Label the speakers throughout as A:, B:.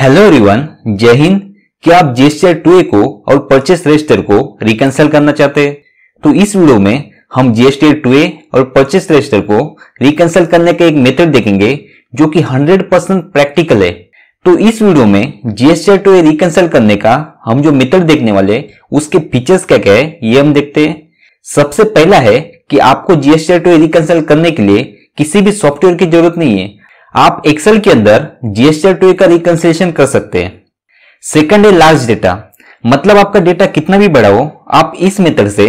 A: hello रिवन जय हिंद क्या आप जेस्टर टू ए को और परचेस रजिस्टर को रिकनसल करना चाहते हैं तो इस वीडियो में हम जीएसटी टू और परचेस रजिस्टर को रिकनसल करने का एक मेथड देखेंगे जो कि 100 परसेंट प्रैक्टिकल है तो इस वीडियो में जीएसटी टू ए रिकनसल करने का हम जो मेथड देखने वाले उसके फीचर्स क्या क्या है ये हम देखते हैं सबसे पहला है कि आपको जीएसटी टू ए रिकनसल करने के लिए किसी भी सॉफ्टवेयर की जरूरत नहीं है आप एक्सेल के अंदर जीएसटी टू का रिकनसिलेशन कर सकते हैं सेकंड है लार्ज डेटा मतलब आपका डेटा कितना भी बड़ा हो आप इस मेथड से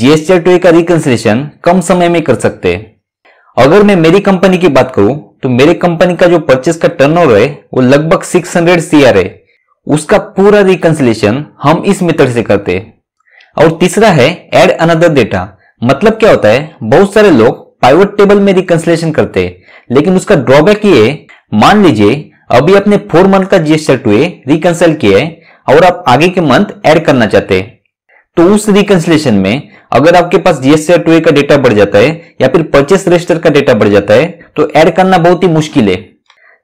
A: जीएसटी टू का रिकनसिलेशन कम समय में कर सकते हैं अगर मैं मेरी कंपनी की बात करूं तो मेरे कंपनी का जो परचेस का ओवर है वो लगभग 600 हंड्रेड सीआर है उसका पूरा रिकनसिलेशन हम इस मेथड से करते हैं और तीसरा है एड अनदर डेटा मतलब क्या होता है बहुत सारे लोग पाइवट टेबल में रिकनसिलेशन करते हैं लेकिन उसका ड्रॉबैक ये मान लीजिए अभी अपने फोर मंथ का जीएसटी टूए रिकंसल किया है और आप आगे के मंथ ऐड करना चाहते हैं तो उस रिकंसलेशन में अगर आपके पास जीएसटी टूए का डेटा बढ़ जाता है या फिर परचेस रजिस्टर का डेटा बढ़ जाता है तो ऐड करना बहुत ही मुश्किल है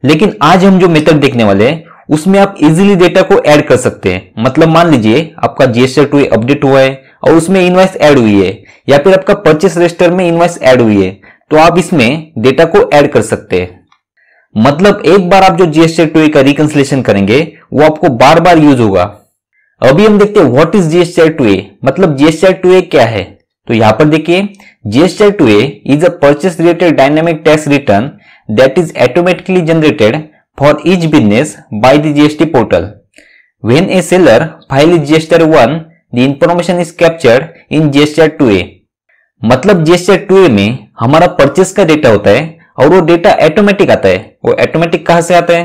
A: लेकिन आज हम जो मेथड देखने वाले हैं उसमें आप इजीली डेटा को ऐड कर सकते हैं मतलब मान लीजिए आपका जीएसटी टू अपडेट हुआ है और उसमें इनवाइस ऐड हुई है या फिर आपका परचेस रजिस्टर में इनवाइस ऐड हुई है तो आप इसमें डेटा को ऐड कर सकते हैं मतलब एक बार आप जो जीएसटी टू ए का रिकंसलेशन करेंगे वो आपको बार बार यूज होगा अभी हम देखते हैं what is GST two A मतलब जीएसटी टू ए क्या है तो यहां पर देखिए GST two A is a purchase related dynamic tax return that is automatically generated for each business by the GST portal a seller file GST one the information is captured in GST two A मतलब GST two में हमारा purchase का data होता है और वो data automatic आता है वो ऑटोमेटिक कहा से आता है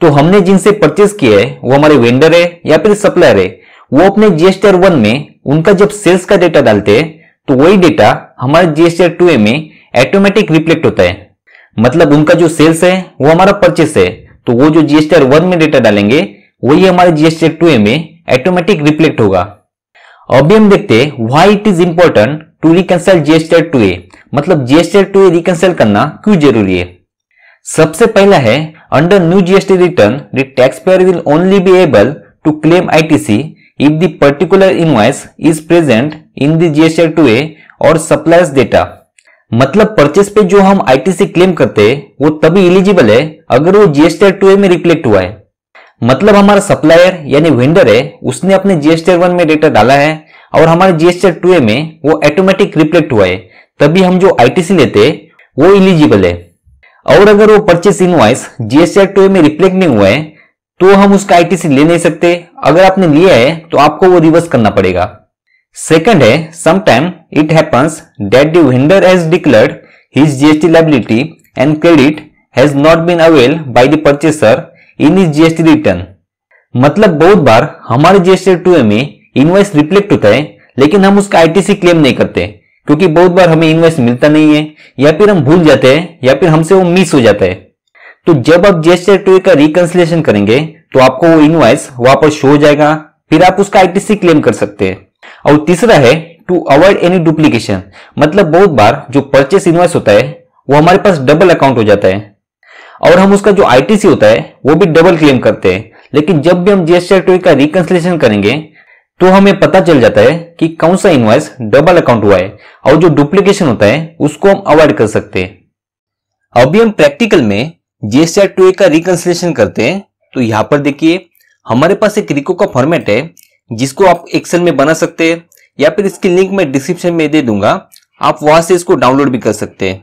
A: तो हमने जिनसे परचेस किया है वो हमारे वेंडर है या फिर सप्लायर है वो अपने जीएसटी आर वन में उनका जब सेल्स का डेटा डालते हैं तो वही डेटा हमारे जीएसटी आर टू में ऑटोमेटिक रिफ्लेक्ट होता है मतलब उनका जो सेल्स है वो हमारा परचेस है तो वो जो जीएसटी आर वन में डेटा डालेंगे वही हमारे जीएसटी टू में ऑटोमेटिक रिफ्लेक्ट होगा अभी हम देखते हैं why it is important to reconcile GST two A मतलब जीएसटी टू ए रिकनसाइल करना क्यों जरूरी है सबसे पहला है under new GST return the tax payer will only be able to claim ITC if the particular invoice is present in the two A और suppliers data मतलब परचेस पे जो हम आईटीसी क्लेम करते हैं वो तभी इलिजिबल है अगर वो जीएसटी टू ए में रिफ्लेक्ट हुआ है मतलब हमारा सप्लायर यानी वेंडर है उसने अपने जीएसटी वन में डेटा डाला है और हमारे जीएसटी टू में वो ऑटोमेटिक रिफ्लेक्ट हुआ है तभी हम जो आईटीसी लेते हैं वो इलिजिबल है और अगर वो परचेस इनवाइस जीएसटी टू में रिफ्लेक्ट नहीं हुआ है तो हम उसका आईटीसी ले नहीं सकते अगर आपने लिया है तो आपको वो रिवर्स करना पड़ेगा सेकंड है sometime it happens that the vendor has declared his GST liability and credit has not been avail by the purchaser in his GST return मतलब बहुत बार हमारे जीएसटी टू में इनवाइस रिफ्लेक्ट होता है लेकिन हम उसका आईटीसी क्लेम नहीं करते क्योंकि बहुत बार हमें इनवाइस मिलता नहीं है या फिर हम भूल जाते हैं या फिर हमसे वो मिस हो जाता है तो जब आप जेस्टर टू का रिकन्सिलेशन करेंगे तो आपको वो इन्वॉइस वापस शो हो जाएगा फिर आप उसका आईटीसी क्लेम कर सकते हैं और तीसरा है टू अवॉइड एनी डुप्लीकेशन मतलब बहुत बार जो परचेस इन्वॉइस होता है वो हमारे पास डबल अकाउंट हो जाता है और हम उसका जो आईटीसी होता है वो भी डबल क्लेम करते हैं लेकिन जब भी हम जीएसटी का रिकन्सिलेशन करेंगे तो हमें पता चल जाता है कि कौन सा इन्वाइस डबल अकाउंट हुआ है और जो डुप्लीकेशन होता है उसको हम अवॉइड कर सकते हैं अभी हम प्रैक्टिकल में जीएसटी टू ए का रिकन्सिलेशन करते हैं तो यहाँ पर देखिए हमारे पास एक रिको का फॉर्मेट है जिसको आप एक्सेल में बना सकते हैं या फिर इसकी लिंक मैं डिस्क्रिप्शन में दे दूंगा आप वहां से इसको डाउनलोड भी कर सकते हैं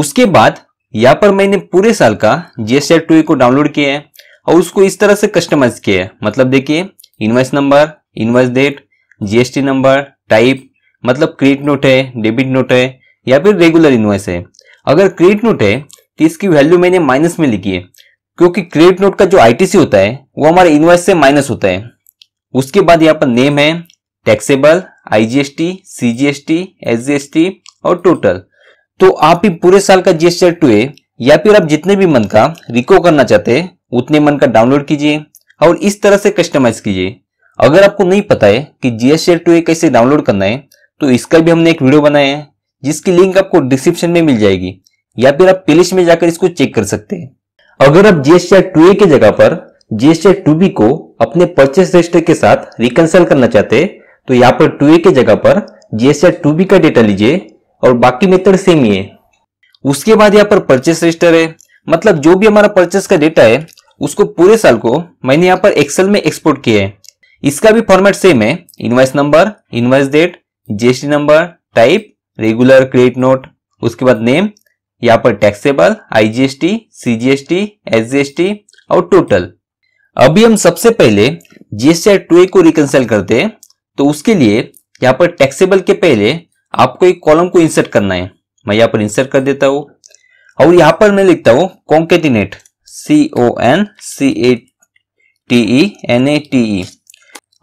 A: उसके बाद यहाँ पर मैंने पूरे साल का जीएसटीआर टू ए को डाउनलोड किया है और उसको इस तरह से कस्टमाइज किया है मतलब देखिए invoice number invoice date GST number type मतलब क्रेडिट नोट है डेबिट नोट है या फिर रेगुलर इनवॉइस है अगर क्रेडिट नोट है तो इसकी वैल्यू मैंने माइनस में लिखी है क्योंकि क्रेडिट नोट का जो आईटीसी होता है वो हमारे इनवॉइस से माइनस होता है उसके बाद यहाँ पर नेम है टैक्सेबल आईजीएसटी सीजीएसटी एसजीएसटी और टोटल तो आप ही पूरे साल का जीएसटी टू या फिर आप जितने भी मन का रिको करना चाहते हैं उतने मन का डाउनलोड कीजिए और इस तरह से कस्टमाइज कीजिए अगर आपको नहीं पता है कि जीएसएल टू ए कैसे डाउनलोड करना है तो इसका भी हमने एक वीडियो बनाया है जिसकी लिंक आपको डिस्क्रिप्शन में मिल जाएगी या फिर आप प्लेलिस्ट में जाकर इसको चेक कर सकते हैं अगर आप जीएसटी टू ए की जगह पर जीएसएल टू बी को अपने परचेस रजिस्टर के साथ रिकनसल करना चाहते हैं तो यहाँ पर टू ए की जगह पर जीएसएल टू बी का डेटा लीजिए और बाकी मेथड सेम ही है उसके बाद यहाँ पर परचेस रजिस्टर है मतलब जो भी हमारा परचेस का डेटा है उसको पूरे साल को मैंने यहाँ पर एक्सेल में एक्सपोर्ट किया है इसका भी फॉर्मेट सेम है invoice number invoice date GST number type regular credit note उसके बाद नेम यहाँ पर टैक्सेबल आईजीएसटी सीजीएसटी एसजीएसटी और टोटल अभी हम सबसे पहले जीएसटी टू ए को रिकनसाइल करते हैं तो उसके लिए यहाँ पर टैक्सेबल के पहले आपको एक कॉलम को इंसर्ट करना है मैं यहाँ पर इंसर्ट कर देता हूँ और यहाँ पर मैं लिखता हूँ concatenate C O N C A T E N A T E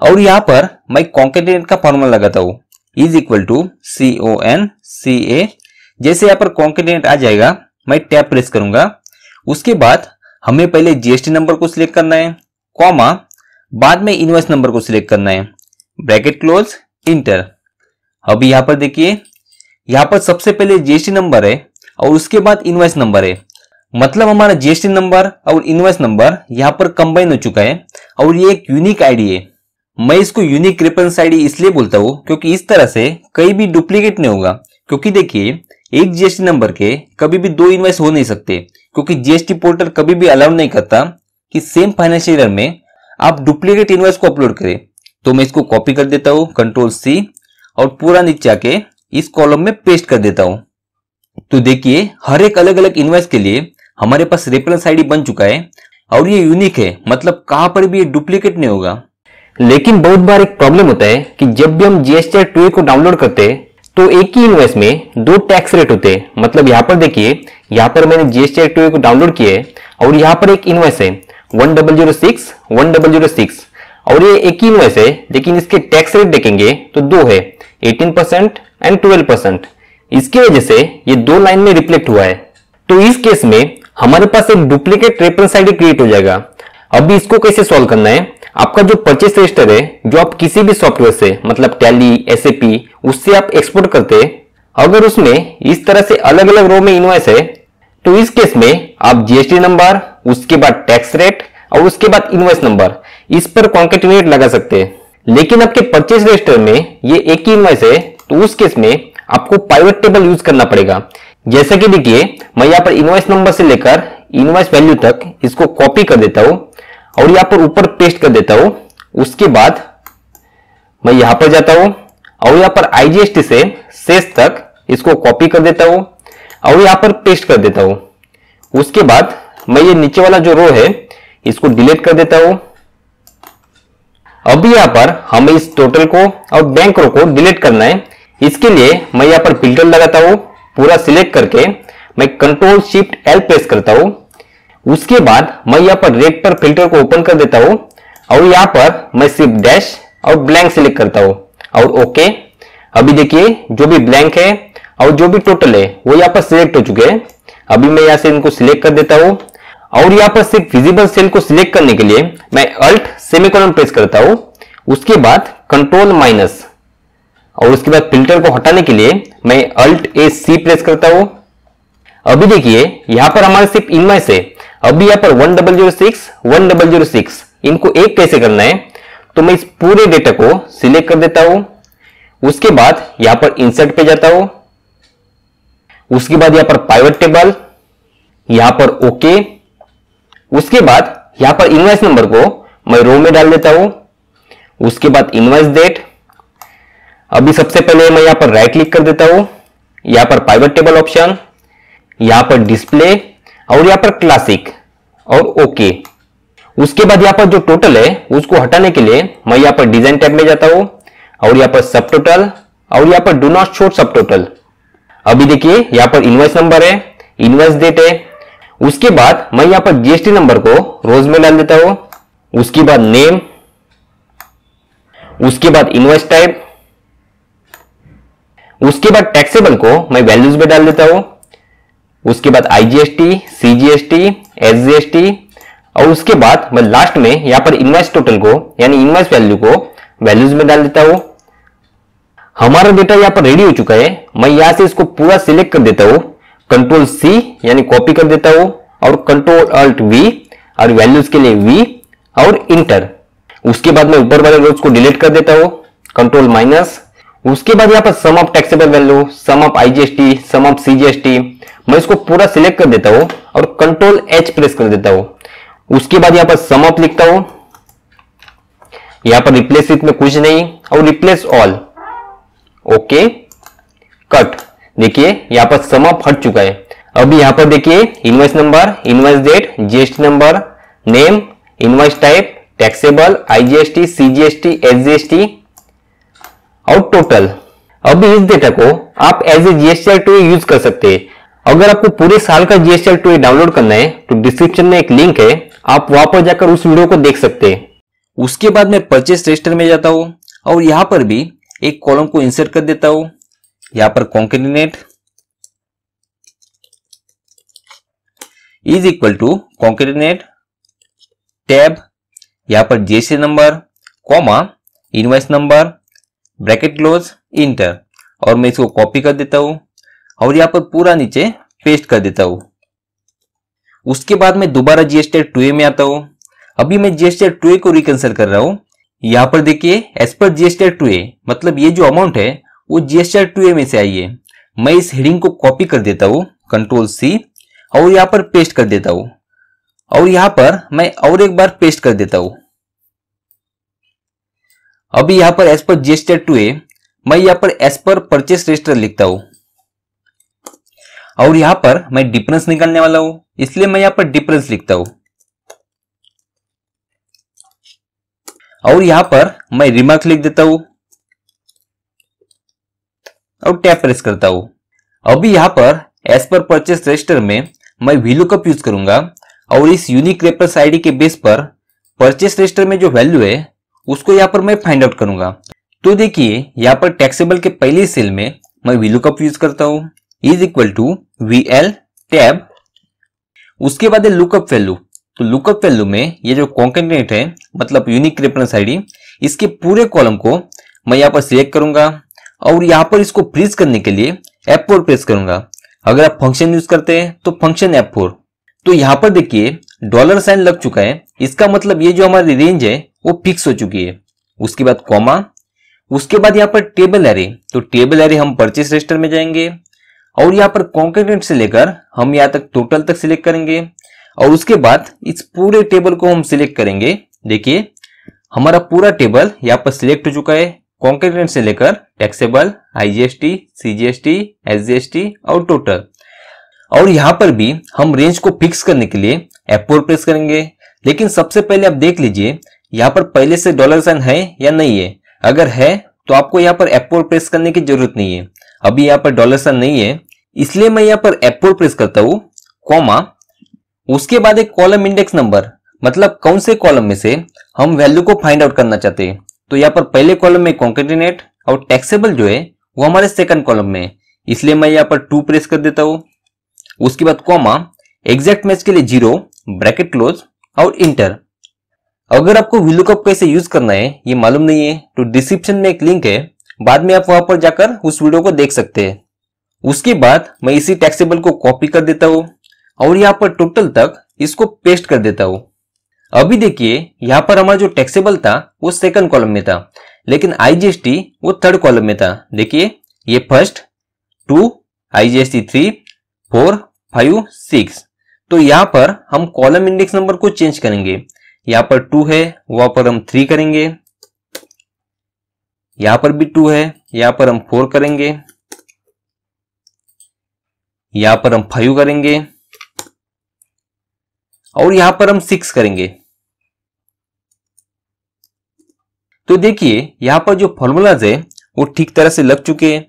A: और यहाँ पर मैं कॉन्केटिनेट का फॉर्मूला लगाता हूँ is equal to C O N C A जैसे यहाँ पर कॉन्केटिनेट आ जाएगा मैं टैप प्रेस करूंगा उसके बाद हमें पहले जीएसटी नंबर को सिलेक्ट करना है कॉमा बाद में इन्वेस्ट नंबर को सिलेक्ट करना है ब्रैकेट क्लोज इंटर अब यहाँ पर देखिए यहाँ पर सबसे पहले जीएसटी नंबर है और उसके बाद इन्वेस्ट नंबर है मतलब हमारा जीएसटी नंबर और इन्वेस्ट नंबर यहाँ पर कंबाइन हो चुका है और ये एक यूनिक आईडी है मैं इसको यूनिक रेफरेंस आईडी इसलिए बोलता हूँ क्योंकि इस तरह से कहीं भी डुप्लीकेट नहीं होगा क्योंकि देखिए एक जीएसटी नंबर के कभी भी दो इन्वाइस हो नहीं सकते क्योंकि जीएसटी पोर्टल कभी भी अलाउड नहीं करता कि सेम फाइनेंशियल ईयर में आप डुप्लीकेट इन्वाइस को अपलोड करें तो मैं इसको कॉपी कर देता हूँ कंट्रोल सी और पूरा नीचे आके इस कॉलम में पेस्ट कर देता हूँ तो देखिए हर एक अलग अलग इन्वाइस के लिए हमारे पास रेफरेंस आईडी बन चुका है और ये यूनिक है मतलब कहां पर भी ये डुप्लीकेट नहीं होगा लेकिन बहुत बार एक प्रॉब्लम होता है कि जब भी हम जीएसटी टू को डाउनलोड करते हैं तो एक ही इन्वेस में दो टैक्स रेट होते हैं मतलब यहाँ पर देखिए यहाँ पर मैंने जीएसटी टू को डाउनलोड किया है और यहाँ पर एक इन्वेस है one double zero six one double zero six और ये एक ही इन्वेस है लेकिन इसके टैक्स रेट देखेंगे तो दो है eighteen percent and twelve percent इसकी वजह से ये दो लाइन में रिफ्लेक्ट हुआ है तो इस केस में हमारे पास एक डुप्लीकेट रेफरेंस आईडी क्रिएट हो जाएगा अभी इसको कैसे सॉल्व करना है आपका जो परचेस रजिस्टर है जो आप किसी भी सॉफ्टवेयर से मतलब टैली एस उससे आप एक्सपोर्ट करते अगर उसमें इस तरह से अलग अलग रो में इन्वाइस है तो इस केस में आप जीएसटी नंबर उसके बाद टैक्स रेट और उसके बाद इन्वाइस नंबर इस पर कॉन्केटिनेट लगा सकते हैं लेकिन आपके परचेस रजिस्टर में ये एक ही इन्वाइस है तो उस केस में आपको प्राइवेट टेबल यूज करना पड़ेगा जैसा कि देखिए मैं यहाँ पर इन्वॉइस नंबर से लेकर इन्वाइस वैल्यू तक इसको कॉपी कर देता हूं और यहां पर ऊपर पेस्ट कर देता हूं उसके बाद मैं यहां पर जाता हूं और यहां पर आईजीएसटी से शेष तक इसको कॉपी कर देता हूं और यहां पर पेस्ट कर देता हूं उसके बाद मैं ये नीचे वाला जो रो है इसको डिलीट कर देता हूं अब यहां पर हमें इस टोटल को और बैंक रो को डिलीट करना है इसके लिए मैं यहां पर फिल्टर लगाता हूं पूरा सिलेक्ट करके मैं कंट्रोल शिफ्ट एल प्रेस करता हूं उसके बाद मैं यहाँ पर रेक्टर फिल्टर को ओपन कर देता हूं और यहाँ पर मैं सिर्फ डैश और ब्लैंक सिलेक्ट करता हूं और ओके अभी देखिए जो भी ब्लैंक है और जो भी टोटल है वो यहाँ पर सिलेक्ट हो चुके हैं अभी मैं यहाँ से इनको सिलेक्ट कर देता हूँ और यहाँ पर सिर्फ विजिबल सेल को सिलेक्ट करने के लिए मैं अल्ट सेमिकोलन प्रेस करता हूँ उसके बाद कंट्रोल माइनस और उसके बाद फिल्टर को हटाने के लिए मैं अल्ट ए सी प्रेस करता हूँ अभी देखिए यहाँ पर हमारे सिर्फ इनमें से अभी यहां पर one double zero six one double zero six इनको एक कैसे करना है तो मैं इस पूरे डेटा को सिलेक्ट कर देता हूं उसके बाद यहां पर इंसर्ट पे जाता हूं उसके बाद यहां पर पाइवट टेबल यहां पर ओके उसके बाद यहां पर इनवाइस नंबर को मैं रो में डाल देता हूं उसके बाद इनवाइस डेट अभी सबसे पहले मैं यहां पर राइट क्लिक कर देता हूं यहां पर पाइवट टेबल ऑप्शन यहां पर डिस्प्ले और यहां पर क्लासिक और ओके उसके बाद यहां पर जो टोटल है उसको हटाने के लिए मैं यहां पर डिजाइन टैब में जाता हूं और यहां पर सब टोटल और यहां पर do not sort subtotal अभी देखिए यहां पर इनवाइस नंबर है इनवाइस डेट है उसके बाद मैं यहां पर जीएसटी नंबर को रोज में डाल देता हूं उसके बाद नेम उसके बाद इनवाइस टाइप उसके बाद टैक्सेबल को मैं वैल्यूज में डाल देता हूं उसके बाद आईजीएसटी सीजीएसटी एसजीएसटी और उसके बाद मैं लास्ट में यहां पर इनवाइस टोटल को यानी इनवाइस वैल्यू को वैल्यूज में डाल देता हूं हमारा डेटा यहां पर रेडी हो चुका है मैं यहां से इसको पूरा सिलेक्ट कर देता हूं कंट्रोल सी यानी कॉपी कर देता हूं और कंट्रोल अल्ट वी और वैल्यूज के लिए वी और इंटर उसके बाद मैं ऊपर वाले रोज को डिलीट कर देता हूं कंट्रोल माइनस उसके बाद यहाँ पर sum of taxable value sum of IGST sum of CGST मैं इसको पूरा सिलेक्ट कर देता हूं और कंट्रोल एच प्रेस कर देता हूं उसके बाद यहां पर समअप लिखता हूं यहां पर रिप्लेस इतना में कुछ नहीं और रिप्लेस ऑल ओके कट देखिए यहां पर समअप हट चुका है अब यहां पर देखिए invoice number invoice date GST number name invoice type taxable IGST CGST SGST और टोटल अब इस डेटा को आप as a GST two use कर सकते हैं अगर आपको पूरे साल का जीएसएल टू डाउनलोड करना है तो डिस्क्रिप्शन में एक लिंक है आप वहां पर जाकर उस वीडियो को देख सकते हैं उसके बाद मैं परचेस रजिस्टर में जाता हूँ और यहाँ पर भी एक कॉलम को इंसर्ट कर देता हूँ यहाँ पर concat is equal to concat tab यहाँ पर GST number comma invoice number bracket close enter और मैं इसको कॉपी कर देता हूँ और यहाँ पर पूरा नीचे पेस्ट कर देता हूं उसके बाद में दोबारा जीएसटी टू ए में आता हूं अभी मैं जीएसटी टू को रिकंसल कर रहा हूं यहाँ पर देखिए एज पर जीएसटी टू मतलब ये जो अमाउंट है वो जीएसटी टू में से आई है मैं इस हेडिंग को कॉपी कर देता हूँ कंट्रोल सी और यहाँ पर पेस्ट कर देता हूं और यहाँ पर मैं और एक बार पेस्ट कर देता हूं अभी यहाँ पर as per GST two A मैं यहाँ पर एज पर परचेस रजिस्टर लिखता हूँ और यहां पर मैं डिफरेंस निकालने वाला हूं इसलिए मैं यहां पर डिफरेंस लिखता हूं और यहां पर मैं रिमार्क लिख देता हूं और टैप प्रेस करता हूं अभी यहां पर एस पर परचेस रजिस्टर में मैं वीलुकअप यूज करूंगा और इस यूनिक रेफरेंस आईडी के बेस पर परचेस रजिस्टर में जो वैल्यू है उसको यहां पर मैं फाइंड आउट करूंगा तो देखिए यहां पर टैक्सेबल के पहले सेल में मैं वीलुकअप यूज करता हूँ is equal to V L tab उसके बाद है लुकअप वैल्यू तो लुकअप वैल्यू में ये जो कॉन्केंटेंट है मतलब यूनिक रेफरेंस आईडी इसके पूरे कॉलम को मैं यहाँ पर सिलेक्ट करूंगा और यहाँ पर इसको प्रेस करने के लिए एप फोर प्रेस करूंगा अगर आप फंक्शन यूज करते हैं तो फंक्शन एप फोर तो यहाँ पर देखिए डॉलर साइन लग चुका है इसका मतलब ये जो हमारी रेंज है वो फिक्स हो चुकी है उसके बाद कॉमा उसके बाद यहाँ पर टेबल एरे तो टेबल एरे हम परचेस रजिस्टर में जाएंगे और यहाँ पर कॉन्केटेंट से लेकर हम यहाँ तक टोटल तक सिलेक्ट करेंगे और उसके बाद इस पूरे टेबल को हम सिलेक्ट करेंगे देखिए हमारा पूरा टेबल यहाँ पर सिलेक्ट हो चुका है कॉन्केटेंट से लेकर टैक्सेबल आईजीएसटी सीजीएसटी एसजीएसटी और टोटल और यहाँ पर भी हम रेंज को फिक्स करने के लिए एपोर प्रेस करेंगे लेकिन सबसे पहले आप देख लीजिए यहाँ पर पहले से डॉलर साइन है या नहीं है अगर है तो आपको यहाँ पर एपोर प्रेस करने की जरूरत नहीं है अभी यहाँ पर डॉलर साइन नहीं है इसलिए मैं यहां पर F4 प्रेस करता हूं कॉमा उसके बाद एक कॉलम इंडेक्स नंबर मतलब कौन से कॉलम में से हम वैल्यू को फाइंड आउट करना चाहते हैं तो यहाँ पर पहले कॉलम में कॉन्केटिनेट और टैक्सेबल जो है वो हमारे सेकंड कॉलम में है इसलिए मैं यहाँ पर टू प्रेस कर देता हूँ उसके बाद कॉमा एग्जैक्ट मैच के लिए जीरो ब्रैकेट क्लोज और इंटर अगर आपको विलुकअप कैसे यूज करना है ये मालूम नहीं है तो डिस्क्रिप्शन में एक लिंक है बाद में आप वहां पर जाकर उस वीडियो को देख सकते हैं उसके बाद मैं इसी टैक्सेबल को कॉपी कर देता हूं और यहाँ पर टोटल तक इसको पेस्ट कर देता हूं अभी देखिए यहाँ पर हमारा जो टैक्सेबल था वो सेकंड कॉलम में था लेकिन आईजीएसटी वो थर्ड कॉलम में था देखिए ये first two IGST three four five six तो यहाँ पर हम कॉलम इंडेक्स नंबर को चेंज करेंगे यहाँ पर टू है वहां पर हम थ्री करेंगे यहाँ पर भी टू है यहाँ पर हम फोर करेंगे यहां पर हम फाइव करेंगे और यहां पर हम सिक्स करेंगे तो देखिए यहां पर जो फॉर्मूलाज है वो ठीक तरह से लग चुके हैं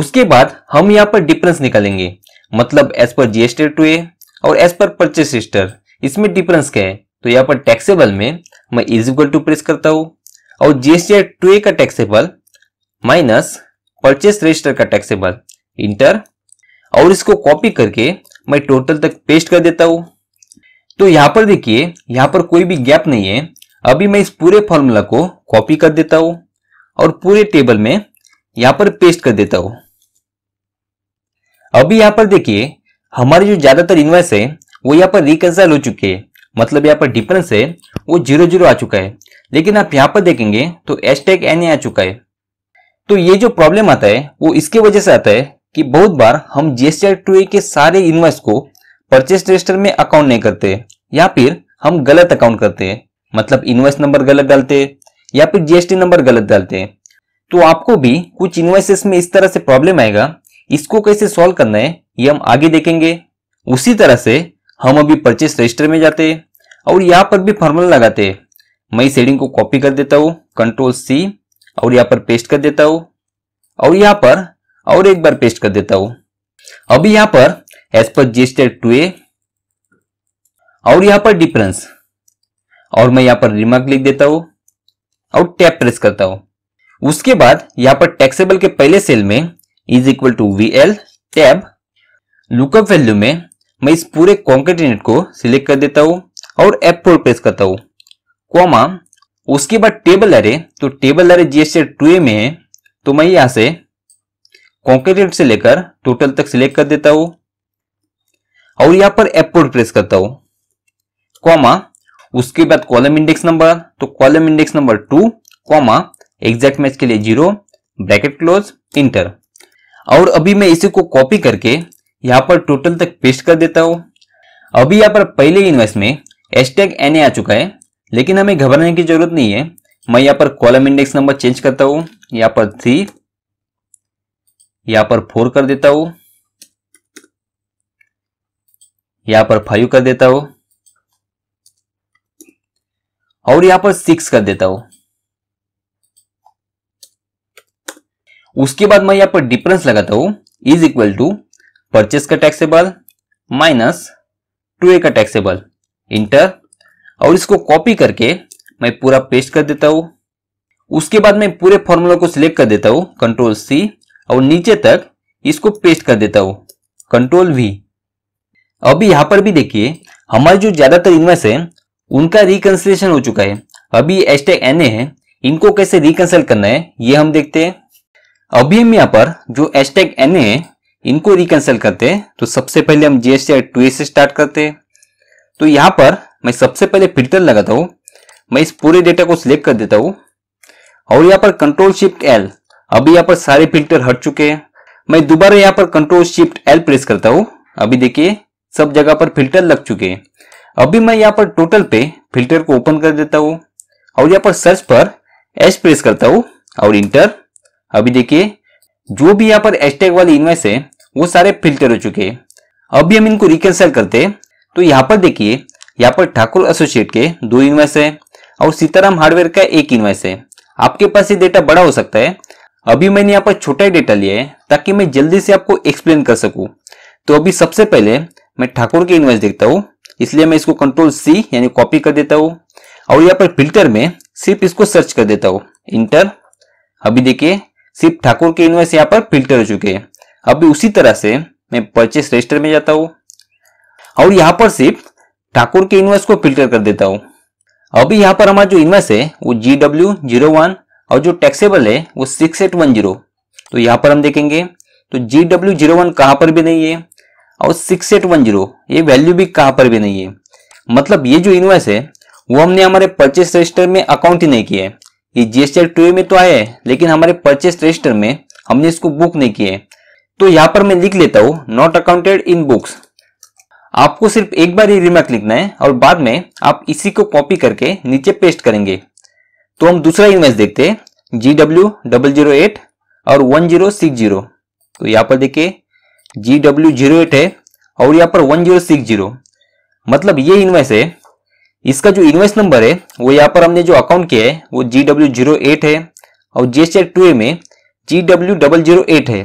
A: उसके बाद हम यहां पर डिफरेंस निकालेंगे मतलब as per GST two A और एज पर परचेस रजिस्टर इसमें डिफरेंस क्या है तो यहां पर टैक्सेबल में मैं इज इक्वल टू प्रेस करता हूं और जीएसटी टू ए का टैक्सेबल माइनस परचेस रजिस्टर का टैक्सेबल इंटर और इसको कॉपी करके मैं टोटल तक पेस्ट कर देता हूं तो यहां पर देखिए यहां पर कोई भी गैप नहीं है अभी मैं इस पूरे फॉर्मूला को कॉपी कर देता हूं और पूरे टेबल में यहां पर पेस्ट कर देता हूं अभी यहां पर देखिए हमारे जो ज्यादातर इन्वाइस है वो यहाँ पर रिकनसाइल हो चुके हैं मतलब यहाँ पर डिफरेंस है वो जीरो जीरो आ चुका है लेकिन आप यहाँ पर देखेंगे तो एस टैग एन आ चुका है तो ये जो प्रॉब्लम आता है वो इसके वजह से आता है कि बहुत बार हम जीएसटी टू के सारे इन्वाइस को परचेस रजिस्टर में अकाउंट नहीं करते या फिर हम गलत अकाउंट करते हैं मतलब इन्वाइस नंबर गलत डालते हैं या फिर जीएसटी नंबर गलत डालते हैं तो आपको भी कुछ इन्वाइसेस में इस तरह से प्रॉब्लम आएगा इसको कैसे सॉल्व करना है ये हम आगे देखेंगे उसी तरह से हम अभी परचेस रजिस्टर में जाते हैं और यहाँ पर भी फॉर्मूला लगाते मैं इस हेडिंग को कॉपी कर देता हूँ कंट्रोल सी और यहाँ पर पेस्ट कर देता हूँ और यहाँ पर और एक बार पेस्ट कर देता हूं अभी यहां पर as per state to A और यहां पर डिफरेंस और मैं यहां पर रिमार्क लिख देता हूं और टैप प्रेस करता हूं उसके बाद यहां पर टैक्सेबल के पहले सेल में is equal to V L tab lookup value में मैं इस पूरे कॉन्क्रीट को सिलेक्ट कर देता हूं और एप फोर प्रेस करता हूं कॉमा उसके बाद टेबल अरे तो टेबल अरे जीएसटी टू ए में है तो मैं यहां से कॉन्करेंट से लेकर टोटल तक सिलेक्ट कर देता हूं और यहां पर एपोर्ट प्रेस करता हूं कॉमा उसके बाद कॉलम इंडेक्स नंबर तो column index number two comma exact match के लिए जीरो ब्रैकेट क्लोज इंटर और अभी मैं इसी को कॉपी करके यहां पर टोटल तक पेस्ट कर देता हूं अभी यहां पर पहले इन्वेस्ट में एसटैग एन आ चुका है लेकिन हमें घबराने की जरूरत नहीं है मैं यहां पर कॉलम इंडेक्स नंबर चेंज करता हूं यहां पर थ्री यहां पर फोर कर देता हूं यहां पर फाइव कर देता हूं और यहां पर सिक्स कर देता हूं उसके बाद मैं यहां पर डिफरेंस लगाता हूं इज इक्वल टू परचेस का टैक्सेबल माइनस टू ए का टैक्सेबल इंटर और इसको कॉपी करके मैं पूरा पेस्ट कर देता हूं उसके बाद मैं पूरे फॉर्मूला को सिलेक्ट कर देता हूं कंट्रोल सी और नीचे तक इसको पेस्ट कर देता हूं कंट्रोल वी अभी यहाँ पर भी देखिए हमारे जो ज्यादातर इनमें से उनका रिकन्सिलेशन हो चुका है अभी एस्टेक एन है इनको कैसे रिकंसल करना है ये हम देखते हैं अभी हम यहाँ पर जो एस्टेक एन है इनको रिकंसल करते हैं तो सबसे पहले हम जीएसटी टू से स्टार्ट करते हैं तो यहाँ पर मैं सबसे पहले फिल्टर लगाता हूँ मैं इस पूरे डेटा को सिलेक्ट कर देता हूँ और यहाँ पर कंट्रोल शिफ्ट एल अभी यहाँ पर सारे फिल्टर हट चुके हैं मैं दोबारा यहाँ पर कंट्रोल शिफ्ट एल प्रेस करता हूँ अभी देखिए सब जगह पर फिल्टर लग चुके हैं अभी मैं यहाँ पर टोटल पे फिल्टर को ओपन कर देता हूँ और यहाँ पर सर्च पर एच प्रेस करता हूँ और इंटर अभी देखिए जो भी यहाँ पर एचटेक वाली इन्वेस है वो सारे फिल्टर हो चुके हैं अभी हम इनको रिकनसाइल करते हैं तो यहाँ पर देखिए यहाँ पर ठाकुर एसोसिएट के दो इनवाइस है और सीताराम हार्डवेयर का एक इन्वेस है आपके पास ये डेटा बड़ा हो सकता है अभी मैंने यहाँ पर छोटा डेटा लिया है ताकि मैं जल्दी से आपको एक्सप्लेन कर सकूं तो अभी सबसे पहले मैं ठाकुर की इन्वाइस देखता हूँ इसलिए मैं इसको कंट्रोल सी यानी कॉपी कर देता हूँ और यहाँ पर फिल्टर में सिर्फ इसको सर्च कर देता हूँ इंटर अभी देखिए सिर्फ ठाकुर के इन्वाइस यहाँ पर फिल्टर हो चुके हैं अभी उसी तरह से मैं परचेस रजिस्टर में जाता हूँ और यहाँ पर सिर्फ ठाकुर के इन्वाइस को फिल्टर कर देता हूँ अभी यहाँ पर हमारा जो इन्वाइस है वो जी डब्ल्यू जीरो वन और जो टैक्सेबल है वो सिक्स एट वन जीरो तो यहाँ पर हम देखेंगे तो जी डब्ल्यू जीरो वन कहाँ पर भी नहीं है और सिक्स एट वन जीरो ये वैल्यू भी कहाँ पर भी नहीं है मतलब ये जो इन्वॉइस है वो हमने हमारे परचेस रजिस्टर में अकाउंट ही नहीं किया है ये जीएसटी टू में तो आया है लेकिन हमारे परचेस रजिस्टर में हमने इसको बुक नहीं किया है तो यहाँ पर मैं लिख लेता हूँ नॉट अकाउंटेड इन बुक्स आपको सिर्फ एक बार ये रिमार्क लिखना है और बाद में आप इसी को कॉपी करके नीचे पेस्ट करेंगे तो हम दूसरा इमेज देखते हैं G W double zero eight और वन जीरो सिक्स जीरो तो यहाँ पर देखिए जी डब्ल्यू जीरो एट है और यहाँ पर वन जीरो सिक्स जीरो मतलब ये इन्वेस है इसका जो इन्वेस नंबर है वो यहाँ पर हमने जो अकाउंट किया है वो जी डब्ल्यू जीरो एट है और एस शेयर टू ए में G W double zero eight है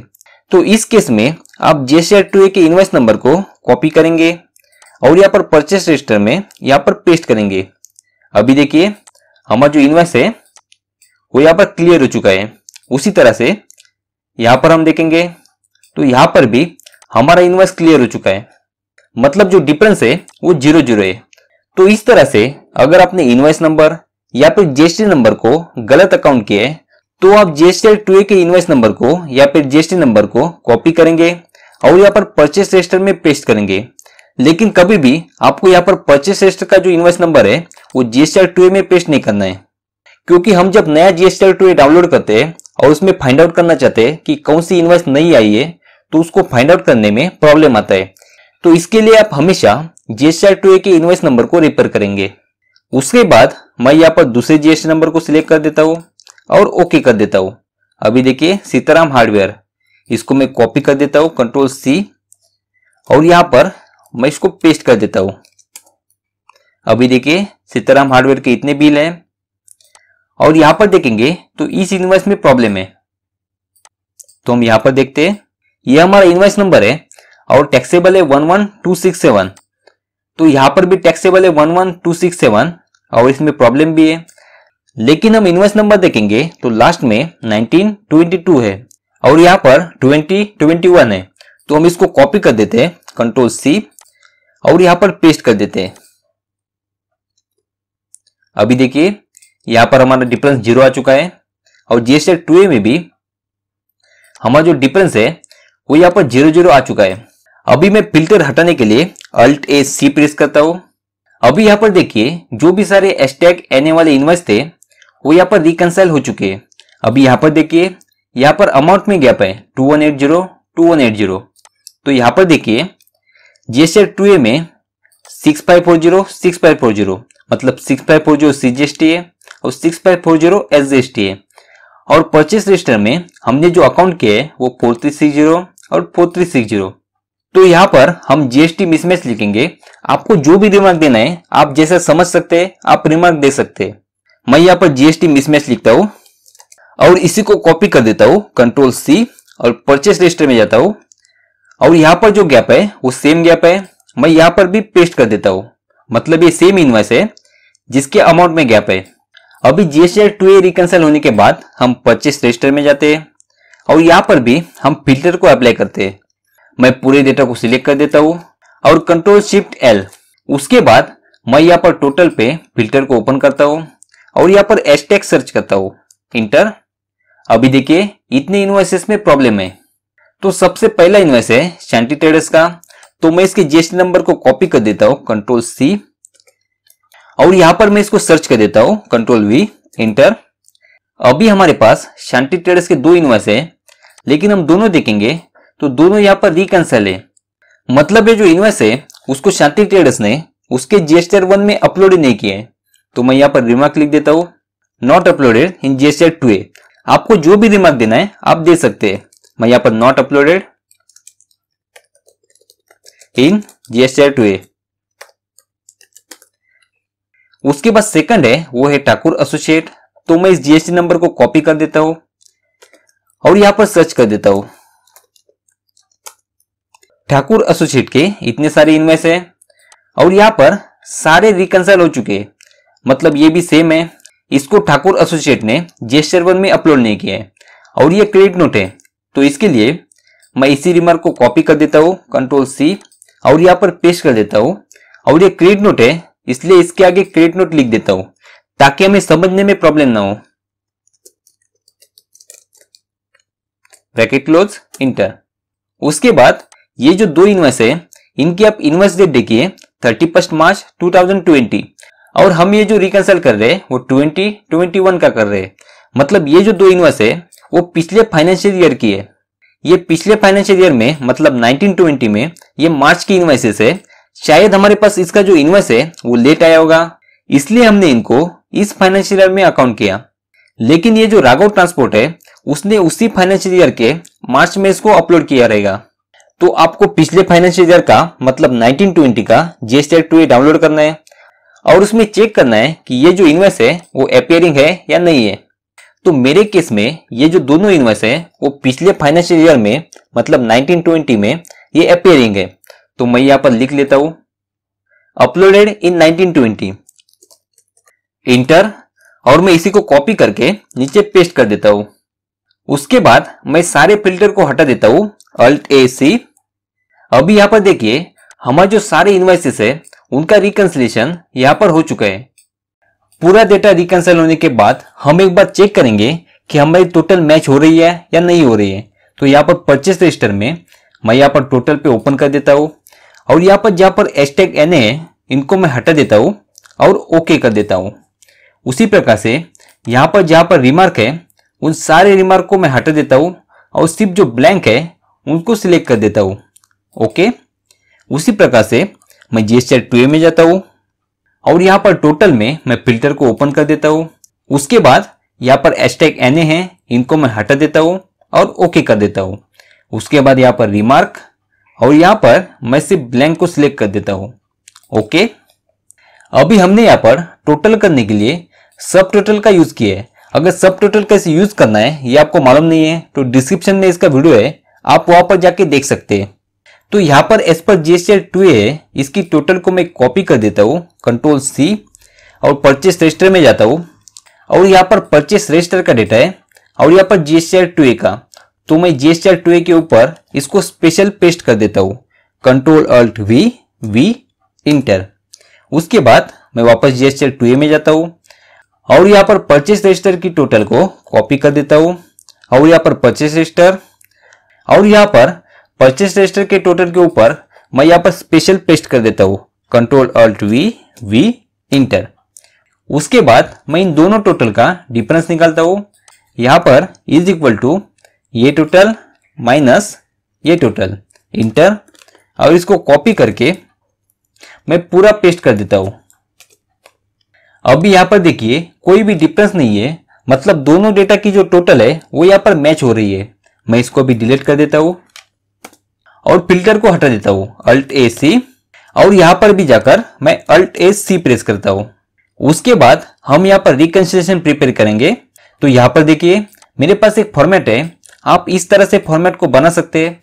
A: तो इस केस में आप एस शेयर टू ए के इन्वेस नंबर को कॉपी करेंगे और यहाँ पर परचेस रजिस्टर में यहाँ पर पेस्ट करेंगे अभी देखिए हमारा जो इन्वेस है वो यहाँ पर क्लियर हो चुका है उसी तरह से यहाँ पर हम देखेंगे तो यहाँ पर भी हमारा इन्वेस क्लियर हो चुका है मतलब जो डिफरेंस है वो जीरो जीरो है तो इस तरह से अगर आपने इन्वेस नंबर या फिर जीएसटी नंबर को गलत अकाउंट किया है तो आप जीएसटी टू ए के इन्वेस नंबर को या फिर जीएसटी नंबर को कॉपी करेंगे और यहाँ पर परचेस रजिस्टर में पेस्ट करेंगे लेकिन कभी भी आपको यहाँ पर परचेस रजिस्टर का जो इन्वाइस नंबर है वो जीएसटीआर टू में पेस्ट नहीं करना है क्योंकि हम जब नया जीएसटीआर टू डाउनलोड करते हैं और उसमें फाइंड आउट करना चाहते हैं कि कौन सी इन्वाइस नहीं आई है तो उसको फाइंड आउट करने में प्रॉब्लम आता है तो इसके लिए आप हमेशा जीएसटीआर टू के इन्वाइस नंबर को रिपेयर करेंगे उसके बाद मैं यहाँ पर दूसरे जीएसटी नंबर को सिलेक्ट कर देता हूँ और ओके कर देता हूँ अभी देखिए सीताराम हार्डवेयर इसको मैं कॉपी कर देता हूँ कंट्रोल सी और यहाँ पर मैं इसको पेस्ट कर देता हूं अभी देखिए सीताराम हार्डवेयर के इतने बिल हैं और यहां पर देखेंगे तो इस इन्वाइस में प्रॉब्लम है तो हम यहां पर देखते हैं यह हमारा इन्वाइस नंबर है और टैक्सेबल है one one two six seven तो यहां पर भी टैक्सेबल है one one two six seven और इसमें प्रॉब्लम भी है लेकिन हम इन्वाइस नंबर देखेंगे तो लास्ट में नाइनटीन ट्वेंटी टू है और यहां पर ट्वेंटी ट्वेंटी वन है तो हम इसको कॉपी कर देते हैं कंट्रोल सी और यहां पर पेस्ट कर देते हैं अभी देखिए यहां पर हमारा डिफरेंस जीरो आ चुका है और जीएसटी टू में भी हमारा जो डिफरेंस है वो यहां पर जीरो जीरो आ चुका है अभी मैं फिल्टर हटाने के लिए अल्ट ए सी प्रेस करता हूं अभी यहां पर देखिए जो भी सारे एस्टैग एने वाले इन्वर्स थे वो यहां पर रिकनसाइल हो चुके हैं अभी यहां पर देखिए यहां पर अमाउंट में गैप है two one eight zero two one eight zero तो यहां पर देखिए जीएसटी टू ए में six five four zero six five four zero मतलब six five four zero C G S T है और six five four zero S G S T है और परचेस रजिस्टर में हमने जो अकाउंट किया है वो फोर थ्री सिक्स जीरो और फोर थ्री सिक्स जीरो तो यहाँ पर हम जीएसटी मिसमैच लिखेंगे आपको जो भी रिमार्क देना है आप जैसा समझ सकते हैं आप रिमार्क दे सकते हैं मैं यहाँ पर जीएसटी मिसमैच लिखता हूँ और इसी को कॉपी कर देता हूँ कंट्रोल सी और परचेस रजिस्टर में जाता हूँ और यहाँ पर जो गैप है वो सेम गैप है मैं यहाँ पर भी पेस्ट कर देता हूँ मतलब ये सेम इन्वॉइस है जिसके अमाउंट में गैप है अभी जीएसटी टू ए रिकनसल होने के बाद हम पच्चीस रजिस्टर में जाते हैं और यहाँ पर भी हम फिल्टर को अप्लाई करते हैं मैं पूरे डेटा को सिलेक्ट कर देता हूँ और कंट्रोल शिफ्ट एल उसके बाद मैं यहाँ पर टोटल पे फिल्टर को ओपन करता हूँ और यहाँ पर एस सर्च करता हूँ इंटर अभी देखिए इतने इन्वॉइसेस में प्रॉब्लम है तो सबसे पहला इन्वेस है शांति ट्रेडर्स का तो मैं इसके जीएसटी नंबर को कॉपी कर देता हूं कंट्रोल सी और यहां पर मैं इसको सर्च कर देता हूं कंट्रोल वी इंटर अभी हमारे पास शांति ट्रेडर्स के दो इन्वेस है लेकिन हम दोनों देखेंगे तो दोनों यहां पर रिकंसल है मतलब ये जो इन्वेस है उसको शांति ट्रेडर्स ने उसके जीएसटीआर वन में अपलोड नहीं किया है तो मैं यहाँ पर रिमार्क लिख देता हूं not uploaded in GSTR two A आपको जो भी रिमार्क देना है आप दे सकते हैं मैं यहां पर not uploaded in GSTR two A उसके बाद सेकंड है वो है ठाकुर एसोसिएट तो मैं इस जीएसटी नंबर को कॉपी कर देता हूं और यहां पर सर्च कर देता हूं ठाकुर एसोसिएट के इतने सारे इनवाइस है और यहां पर सारे रिकनसल हो चुके मतलब ये भी सेम है इसको ठाकुर एसोसिएट ने जेस्टर वन में अपलोड नहीं किया है और ये क्रेडिट नोट है तो इसके लिए मैं इसी रिमार्क को कॉपी कर देता हूँ कंट्रोल सी और यहाँ पर पेस्ट कर देता हूँ और ये क्रेडिट नोट है इसलिए इसके आगे क्रेडिट नोट लिख देता हूँ ताकि हमें समझने में प्रॉब्लम ना हो ब्रैकेट क्लोज इंटर उसके बाद ये जो दो इनवर्स है इनकी आप इनवर्स डेट देखिए थर्टी फर्स्ट मार्च 2020 और हम ये जो रिकंसल कर रहे हैं वो 2021 का कर रहे हैं मतलब ये जो दो इनवर्स है वो पिछले फाइनेंशियल ईयर की है ये पिछले फाइनेंशियल ईयर में मतलब 1920 में ये मार्च की इन्वाइसेस है शायद हमारे पास इसका जो इन्वाइस है वो लेट आया होगा इसलिए हमने इनको इस फाइनेंशियल ईयर में अकाउंट किया लेकिन ये जो राघव ट्रांसपोर्ट है उसने उसी फाइनेंशियल ईयर के मार्च में इसको अपलोड किया रहेगा तो आपको पिछले फाइनेंशियल ईयर का मतलब 1920 का जीएसटी एक्ट टू डाउनलोड करना है और उसमें चेक करना है कि ये जो इन्वेस्ट है वो अपेयरिंग है या नहीं है तो मेरे केस में ये जो दोनों इन्वॉइस है वो पिछले फाइनेंशियल ईयर में मतलब 1920 में ये अपेयरिंग है तो मैं यहां पर लिख लेता हूं अपलोडेड इन 1920 इंटर और मैं इसी को कॉपी करके नीचे पेस्ट कर देता हूं उसके बाद मैं सारे फिल्टर को हटा देता हूं अल्ट ए सी अभी यहां पर देखिए हमारे जो सारे इन्वाइसिस है उनका रिकन्सिलेशन यहां पर हो चुका है पूरा डेटा रिकंसल होने के बाद हम एक बार चेक करेंगे कि हमारी टोटल मैच हो रही है या नहीं हो रही है तो यहाँ पर परचेस रजिस्टर में मैं यहाँ पर टोटल पे ओपन कर देता हूँ और यहाँ पर जहाँ पर एस्टेक टैग एन है इनको मैं हटा देता हूँ और ओके कर देता हूँ उसी प्रकार से यहाँ पर जहाँ पर रिमार्क है उन सारे रिमार्क को मैं हटा देता हूँ और सिर्फ जो ब्लैंक है उनको सिलेक्ट कर देता हूँ ओके उसी प्रकार से मैं जी एस में जाता हूँ और यहाँ पर टोटल में मैं फिल्टर को ओपन कर देता हूँ उसके बाद यहाँ पर टैग एन ए है इनको मैं हटा देता हूँ और ओके कर देता हूँ उसके बाद यहाँ पर रिमार्क और यहाँ पर मैं सिर्फ ब्लैंक को सिलेक्ट कर देता हूँ ओके अभी हमने यहाँ पर टोटल करने के लिए सब टोटल का यूज़ किया है अगर सब टोटल कैसे यूज़ करना है ये आपको मालूम नहीं है तो डिस्क्रिप्शन में इसका वीडियो है आप वहां पर जाके देख सकते हैं तो यहां पर एस पर जीएसटी टू है इसकी टोटल को मैं कॉपी कर देता हूं कंट्रोल सी और परचेस रजिस्टर में जाता हूं और यहां पर परचेस रजिस्टर का डेटा है और यहां पर जीएसटी टू ए का तो मैं जीएसटी टू ए के ऊपर इसको स्पेशल पेस्ट कर देता हूं control alt V V enter उसके बाद मैं वापस जीएसटी टू ए में जाता हूं और यहां पर परचेस रजिस्टर की टोटल को कॉपी कर देता हूं और यहां पर परचेस रजिस्टर और यहां पर परचेस रजिस्टर के टोटल के ऊपर मैं यहाँ पर स्पेशल पेस्ट कर देता हूँ control alt V V enter उसके बाद मैं इन दोनों टोटल का डिफरेंस निकालता हूँ यहाँ पर इज इक्वल टू ये टोटल माइनस ये टोटल इंटर और इसको कॉपी करके मैं पूरा पेस्ट कर देता हूँ अभी यहाँ पर देखिए कोई भी डिफरेंस नहीं है मतलब दोनों डेटा की जो टोटल है वो यहाँ पर मैच हो रही है मैं इसको भी डिलीट कर देता हूँ और फिल्टर को हटा देता हूँ अल्ट ए सी और यहाँ पर भी जाकर मैं अल्ट ए सी प्रेस करता हूँ उसके बाद हम यहाँ पर रिकंसिलेशन प्रिपेयर करेंगे तो यहाँ पर देखिए मेरे पास एक फॉर्मेट है आप इस तरह से फॉर्मेट को बना सकते हैं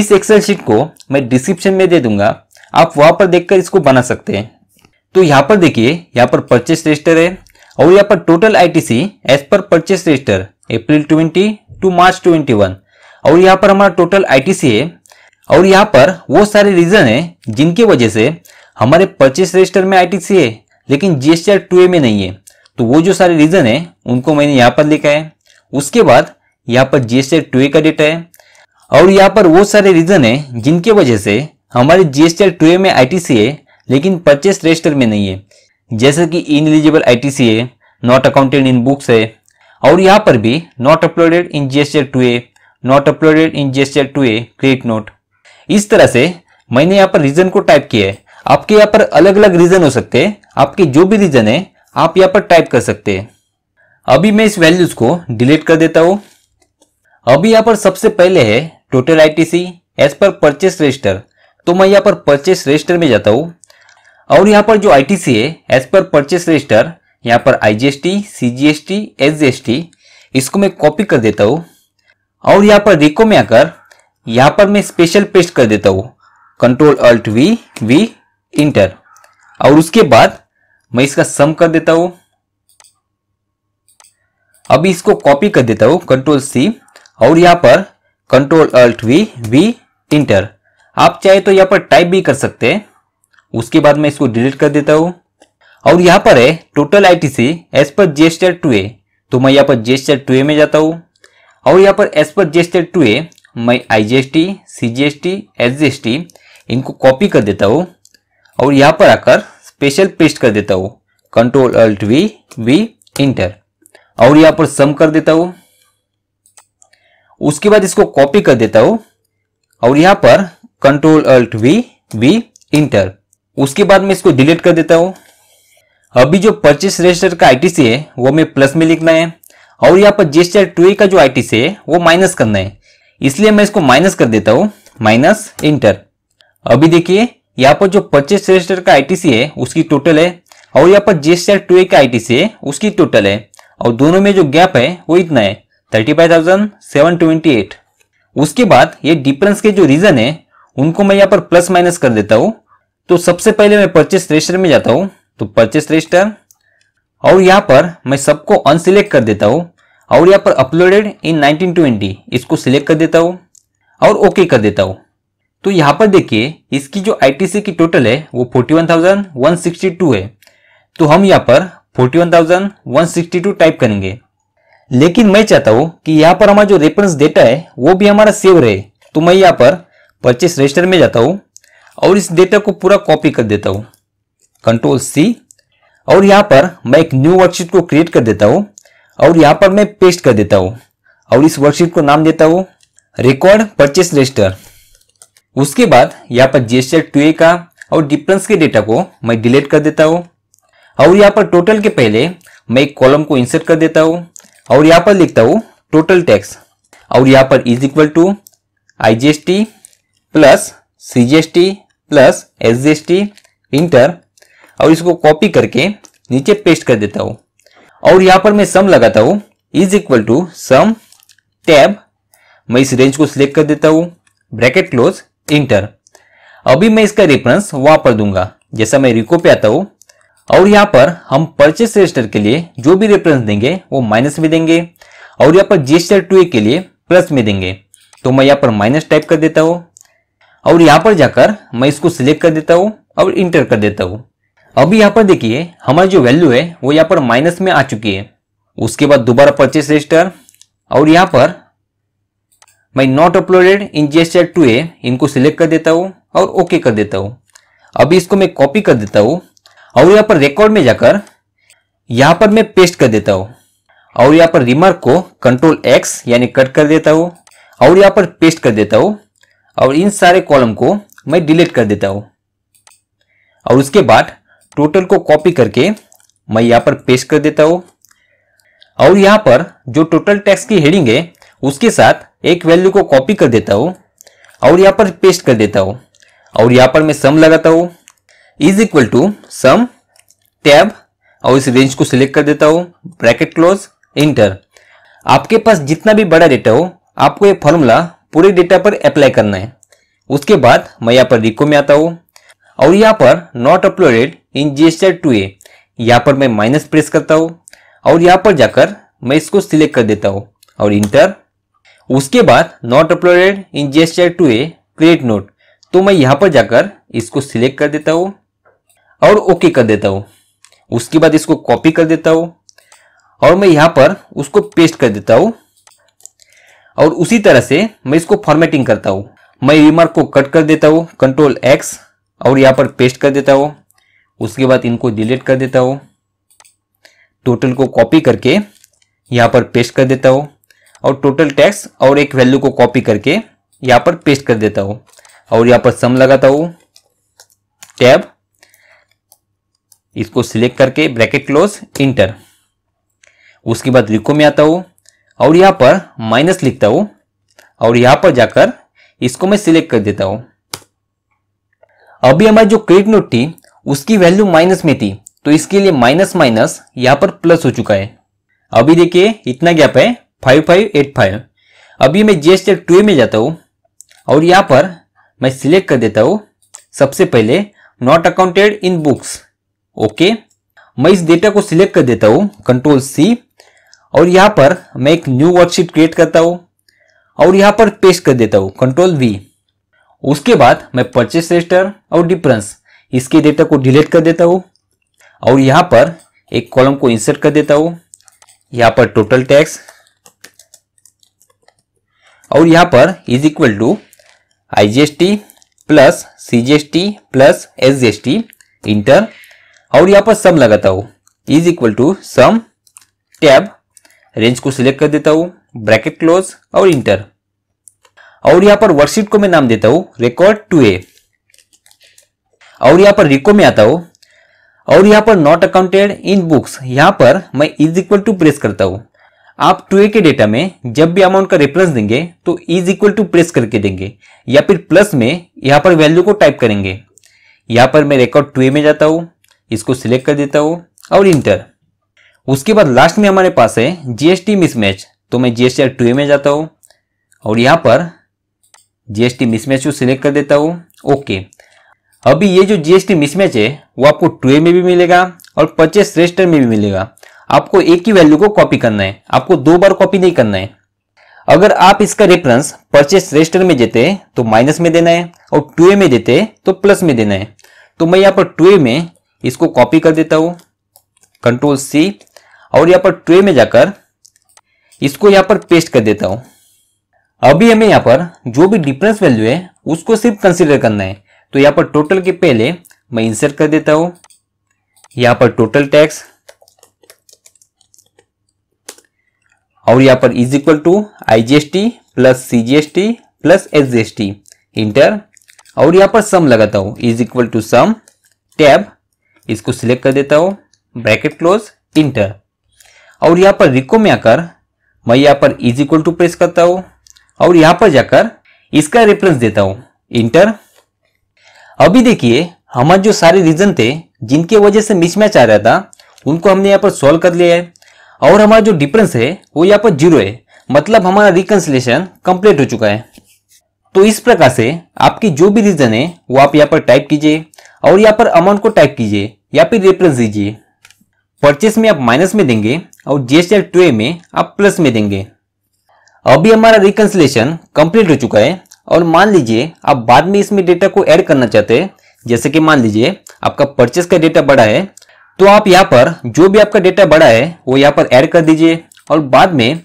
A: इस एक्सेल शीट को मैं डिस्क्रिप्शन में दे दूंगा आप वहां पर देखकर इसको बना सकते हैं तो यहाँ पर देखिए यहाँ पर परचेस रजिस्टर है और यहाँ पर total ITC as per purchase register April 20 to March 21 और यहाँ पर हमारा टोटल आईटीसी है और यहाँ पर वो सारे रीजन है जिनकी वजह से हमारे परचेस रजिस्टर में आई है लेकिन जीएसटीआर टू ए में नहीं है तो वो जो सारे रीजन है उनको मैंने यहाँ पर लिखा है उसके बाद यहाँ पर जीएसटी टू ए का डेटा है और यहाँ पर वो सारे रीजन है जिनकी वजह से हमारे जीएसटीआर टू ए में आई है लेकिन परचेस रजिस्टर में नहीं है जैसे कि इन एलिजिबल आईटीसी है नॉट अकाउंटेड इन बुक्स है और यहाँ पर भी not uploaded in GSTR two A not uploaded in GST two A credit note इस तरह से मैंने यहाँ पर रीजन को टाइप किया है आपके यहाँ पर अलग अलग रीजन हो सकते हैं आपके जो भी रीजन है आप यहाँ पर टाइप कर सकते हैं अभी मैं इस वैल्यूज को डिलीट कर देता हूँ अभी यहाँ पर सबसे पहले है total ITC as per purchase register तो मैं यहाँ पर परचेस रजिस्टर में जाता हूँ और यहाँ पर जो आईटीसी है एज पर परचेस रजिस्टर यहाँ पर आईजीएसटी, सीजीएसटी, एसजीएसटी इसको मैं कॉपी कर देता हूँ और यहाँ पर रिको में आकर यहां पर मैं स्पेशल पेस्ट कर देता हूं control alt V V enter और उसके बाद मैं इसका सम कर देता हूं अभी इसको कॉपी कर देता हूं कंट्रोल सी और यहां पर control alt V V enter आप चाहे तो यहाँ पर टाइप भी कर सकते हैं उसके बाद मैं इसको डिलीट कर देता हूं और यहां पर है total ITC as per GSTR two A तो मैं यहां पर जेस्टर टू ए में जाता हूँ और यहां पर S per GSTR two A मैं I G S T C G S T S G S T इनको कॉपी कर देता हूँ और यहाँ पर आकर स्पेशल पेस्ट कर देता हूँ control alt V V enter और यहाँ पर सम कर देता हूँ उसके बाद इसको कॉपी कर देता हूँ और यहाँ पर control alt V V enter उसके बाद मैं इसको डिलीट कर देता हूँ अभी जो परचेस रजिस्टर का आईटीसी है वो मैं प्लस में लिखना है और यहाँ पर जेस्टर टू का जो आईटीसी है वो माइनस करना है इसलिए मैं इसको माइनस कर देता हूं माइनस इंटर अभी देखिए यहाँ पर जो परचेस रजिस्टर का आईटीसी है उसकी टोटल है और यहाँ पर जे टू ए का आईटीसी है उसकी टोटल है और दोनों में जो गैप है वो इतना है thirty five thousand seven twenty eight उसके बाद ये डिफरेंस के जो रीजन है उनको मैं यहाँ पर प्लस माइनस कर देता हूँ तो सबसे पहले मैं परचेस रजिस्टर में जाता हूँ तो परचेस रजिस्टर और यहाँ पर मैं सबको अनसिलेक्ट कर देता हूँ और यहाँ पर अपलोडेड इन 1920 इसको सिलेक्ट कर देता हूँ और ओके कर देता हूँ तो यहाँ पर देखिए इसकी जो आई की टोटल है वो 41,162 है तो हम यहाँ पर 41,162 टाइप करेंगे लेकिन मैं चाहता हूँ कि यहाँ पर हमारा जो रेफरेंस डेटा है वो भी हमारा सेव रहे तो मैं यहाँ पर परचेस रजिस्टर में जाता हूँ और इस डेटा को पूरा कॉपी कर देता हूँ कंट्रोल सी और यहाँ पर मैं एक न्यू वर्कशीट को क्रिएट कर देता हूँ और यहाँ पर मैं पेस्ट कर देता हूँ और इस वर्कशीट को नाम देता हूँ रिकॉर्ड परचेस रजिस्टर उसके बाद यहाँ पर जीएसटर टू का और डिफरेंस के डेटा को मैं डिलीट कर देता हूँ और यहाँ पर टोटल के पहले मैं एक कॉलम को इंसर्ट कर देता हूँ और यहाँ पर लिखता हूँ टोटल टैक्स और यहाँ पर is equal to I G S T plus C G S T plus S G S T enter और इसको कॉपी करके नीचे पेस्ट कर देता हूँ और यहां पर मैं सम लगाता हूं is equal to sum tab मैं इस रेंज को सिलेक्ट कर देता हूं ब्रैकेट क्लोज इंटर अभी मैं इसका रेफरेंस वहां पर दूंगा जैसा मैं रिको पे आता हूं और यहां पर हम परचेस रजिस्टर के लिए जो भी रेफरेंस देंगे वो माइनस में देंगे और यहां पर जीएसटर टू के लिए प्लस में देंगे तो मैं यहाँ पर माइनस टाइप कर देता हूं और यहां पर जाकर मैं इसको सिलेक्ट कर देता हूँ और इंटर कर देता हूँ अभी यहाँ पर देखिए हमारी जो वैल्यू है वो यहाँ पर माइनस में आ चुकी है उसके बाद दोबारा परचेस रजिस्टर और यहाँ पर मैं not uploaded in G S two A इनको सिलेक्ट कर देता हूँ और ओके कर देता हूँ अभी इसको मैं कॉपी कर देता हूँ और यहाँ पर रिकॉर्ड में जाकर यहाँ पर मैं पेस्ट कर देता हूँ और यहाँ पर रिमार्क को कंट्रोल एक्स यानी कट कर देता हूँ और यहाँ पर पेस्ट कर देता हूँ और इन सारे कॉलम को मैं डिलीट कर देता हूँ और उसके बाद टोटल को कॉपी करके मैं यहाँ पर पेस्ट कर देता हूँ और यहाँ पर जो टोटल टैक्स की हेडिंग है उसके साथ एक वैल्यू को कॉपी कर देता हूँ और यहाँ पर पेस्ट कर देता हूँ और यहाँ पर मैं सम लगाता हूँ is equal to sum tab और इस रेंज को सिलेक्ट कर देता हूँ ब्रैकेट क्लोज इंटर आपके पास जितना भी बड़ा डेटा हो आपको ये फॉर्मूला पूरे डेटा पर अप्लाई करना है उसके बाद मैं यहाँ पर रिको में आता हूँ और यहाँ पर not uploaded in GSTR two A यहाँ पर मैं माइनस प्रेस करता हूँ और यहाँ पर जाकर मैं इसको सिलेक्ट कर देता हूँ और इंटर उसके बाद not uploaded in GSTR two A credit note तो मैं यहाँ पर जाकर इसको सिलेक्ट कर देता हूँ और ओके कर देता हूँ उसके बाद इसको कॉपी कर देता हूँ और मैं यहाँ पर उसको पेस्ट कर देता हूँ और उसी तरह से मैं इसको फॉर्मेटिंग करता हूँ मैं रिमार्क को कट कर देता हूँ कंट्रोल एक्स और यहाँ पर पेस्ट कर देता हो उसके बाद इनको डिलीट कर देता हो टोटल को कॉपी करके यहाँ पर पेस्ट कर देता हो और टोटल टैक्स और एक वैल्यू को कॉपी करके यहाँ पर पेस्ट कर देता हो और यहाँ पर सम लगाता हो टैब इसको सिलेक्ट करके ब्रैकेट क्लोज इंटर उसके बाद रिको में आता हो और यहाँ पर माइनस लिखता हो और यहाँ पर जाकर इसको मैं सिलेक्ट कर देता हूँ अभी हमारी जो क्रेडिट नोट थी उसकी वैल्यू माइनस में थी तो इसके लिए माइनस माइनस यहाँ पर प्लस हो चुका है अभी देखिए इतना गैप है फाइव फाइव एट फाइव अभी मैं जी एस टू में जाता हूँ और यहाँ पर मैं सिलेक्ट कर देता हूँ सबसे पहले not accounted in books okay मैं इस डेटा को सिलेक्ट कर देता हूँ कंट्रोल सी और यहाँ पर मैं एक न्यू वर्कशीट क्रिएट करता हूँ और यहाँ पर पेस्ट कर देता हूँ कंट्रोल वी उसके बाद मैं परचेस रजिस्टर और डिफरेंस इसके डेटा को डिलीट कर देता हूँ और यहाँ पर एक कॉलम को इंसर्ट कर देता हूँ यहाँ पर टोटल टैक्स और यहाँ पर is equal to I G S T plus C G S T plus S G S T enter और यहाँ पर सम लगाता हूँ is equal to sum tab range को सिलेक्ट कर देता हूँ ब्रैकेट क्लोज और इंटर और यहां पर वर्कशीट को मैं नाम देता हूं रिकॉर्ड टू ए और यहां पर रिको में आता हूं और यहां पर नॉट अकाउंटेड इन बुक्स यहां पर मैं इज इक्वल टू प्रेस करता हूं आप टू ए के डेटा में जब भी अमाउंट का रेफरेंस देंगे तो इज इक्वल टू प्रेस करके देंगे या फिर प्लस में यहां पर वैल्यू को टाइप करेंगे यहां पर मैं रिकॉर्ड टू ए में जाता हूं इसको सिलेक्ट कर देता हूं और इंटर उसके बाद लास्ट में हमारे पास है जीएसटी मिसमैच तो मैं जीएसटी टू ए में जाता हूं और यहां पर जीएसटी मिसमैच को सिलेक्ट कर देता हूँ ओके अभी ये जो जीएसटी मिसमैच है वो आपको टूए में भी मिलेगा और परचेस रजिस्टर में भी मिलेगा आपको एक ही वैल्यू को कॉपी करना है आपको दो बार कॉपी नहीं करना है अगर आप इसका रेफरेंस परचेस रजिस्टर में देते तो माइनस में देना है और टूए में देते तो प्लस में देना है तो मैं यहाँ पर टूए में इसको कॉपी कर देता हूँ कंट्रोल सी और यहाँ पर टूए में जाकर इसको यहाँ पर पेस्ट कर देता हूँ अभी हमें यहाँ पर जो भी डिफरेंस वैल्यू है उसको सिर्फ कंसिडर करना है तो यहाँ पर टोटल के पहले मैं इंसर्ट कर देता हूं यहां पर टोटल टैक्स और यहां पर is equal to I G S T plus C G S T plus S G S T enter और यहां पर सम लगाता हूं is equal to sum tab इसको सिलेक्ट कर देता हूं ब्रैकेट क्लोज इंटर और यहां पर रिको में आकर मैं यहां पर इज इक्वल टू प्रेस करता हूँ और यहां पर जाकर इसका रेफरेंस देता हूं इंटर अभी देखिए हमारे जो सारे रीजन थे जिनके वजह से मिसमैच आ रहा था उनको हमने यहाँ पर सॉल्व कर लिया है और हमारा जो डिफरेंस है वो यहाँ पर जीरो है मतलब हमारा रिकन्सलेशन कंप्लीट हो चुका है तो इस प्रकार से आपकी जो भी रीजन है वो आप यहाँ पर टाइप कीजिए और यहाँ पर अमाउंट को टाइप कीजिए या फिर रेफरेंस दीजिए परचेस में आप माइनस में देंगे और जीएसटी एस में आप प्लस में देंगे अभी हमारा रिकन्सलेशन कंप्लीट हो चुका है और मान लीजिए आप बाद में इसमें डेटा को ऐड करना चाहते हैं जैसे कि मान लीजिए आपका परचेस का डेटा बड़ा है तो आप यहाँ पर जो भी आपका डेटा बड़ा है वो यहाँ पर ऐड कर दीजिए और बाद में